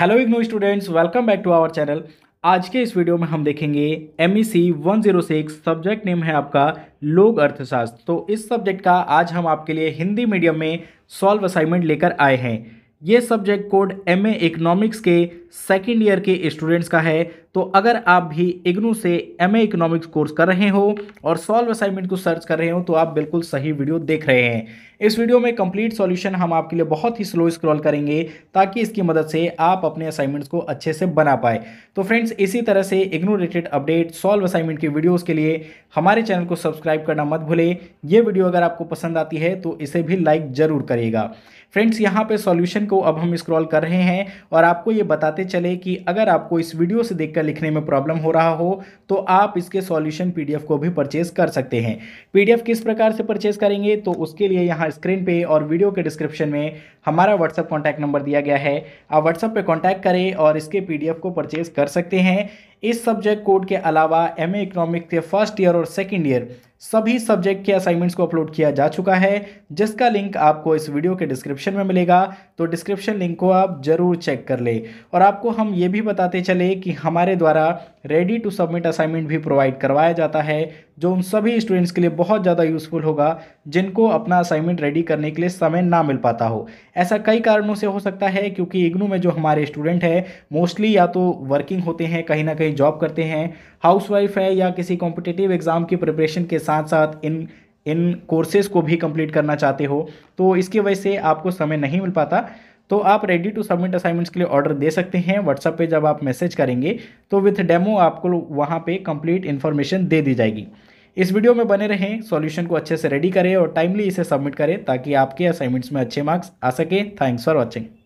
hello IGNOU students welcome back to our channel आज के इस वीडियो में हम देखेंगे M E C one zero six subject name है आपका लोक अर्थशास्त्र तो इस सब्जेक्ट का आज हम आपके लिए हिंदी मीडियम में सॉल्व असाइनमेंट लेकर आए हैं ये subject code M A economics के सेकेंड ईयर के स्टूडेंट्स का है तो अगर आप भी इग्नू से एम ए इकोनॉमिक्स कोर्स कर रहे हो और सॉल्व असाइनमेंट को सर्च कर रहे हो तो आप बिल्कुल सही वीडियो देख रहे हैं इस वीडियो में कंप्लीट सॉल्यूशन हम आपके लिए बहुत ही स्लो स्क्रॉल करेंगे ताकि इसकी मदद से आप अपने असाइनमेंट्स को अच्छे से बना पाए तो फ्रेंड्स इसी तरह से IGNOU related update solve assignment की वीडियोज़ के लिए हमारे चैनल को सब्सक्राइब करना मत भूलें ये वीडियो अगर आपको पसंद आती है तो इसे भी लाइक ज़रूर करिएगा फ्रेंड्स यहाँ पर सॉल्यूशन को अब हम स्क्रॉल कर रहे हैं और आपको ये बताते चले कि अगर आपको इस वीडियो से देखकर लिखने में प्रॉब्लम हो रहा हो तो आप इसके सॉल्यूशन पीडीएफ को भी परचेज कर सकते हैं पीडीएफ किस प्रकार से परचेज करेंगे तो उसके लिए यहाँ स्क्रीन पे और वीडियो के डिस्क्रिप्शन में हमारा व्हाट्सअप कॉन्टैक्ट नंबर दिया गया है आप व्हाट्सअप पर कॉन्टैक्ट करें और इसके पी को परचेज कर सकते हैं इस सब्जेक्ट कोड के अलावा एम ए इकोनॉमिक के फर्स्ट ईयर और सेकेंड ईयर सभी सब्जेक्ट के असाइनमेंट्स को अपलोड किया जा चुका है जिसका लिंक आपको इस वीडियो के डिस्क्रिप्शन में मिलेगा तो डिस्क्रिप्शन लिंक को आप ज़रूर चेक कर लें और आपको हम ये भी बताते चले कि हमारे द्वारा रेडी टू सबमिट असाइनमेंट भी प्रोवाइड करवाया जाता है जो उन सभी स्टूडेंट्स के लिए बहुत ज़्यादा यूज़फुल होगा जिनको अपना असाइनमेंट रेडी करने के लिए समय ना मिल पाता हो ऐसा कई कारणों से हो सकता है क्योंकि इग्नू में जो हमारे स्टूडेंट हैं मोस्टली या तो वर्किंग होते हैं कहीं ना कहीं जॉब करते हैं हाउसवाइफ है या किसी कॉम्पिटेटिव एग्ज़ाम की प्रिपरेशन के साथ साथ इन इन कोर्सेज़ को भी कंप्लीट करना चाहते हो तो इसकी वजह से आपको समय नहीं मिल पाता तो आप रेडी टू सबमिट असाइनमेंट्स के लिए ऑर्डर दे सकते हैं व्हाट्सअप पे जब आप मैसेज करेंगे तो विथ डेमो आपको वहाँ पे कंप्लीट इन्फॉर्मेशन दे दी जाएगी इस वीडियो में बने रहें सॉल्यूशन को अच्छे से रेडी करें और टाइमली इसे सबमिट करें ताकि आपके असाइनमेंट्स में अच्छे मार्क्स आ सके थैंक्स फॉर वॉचिंग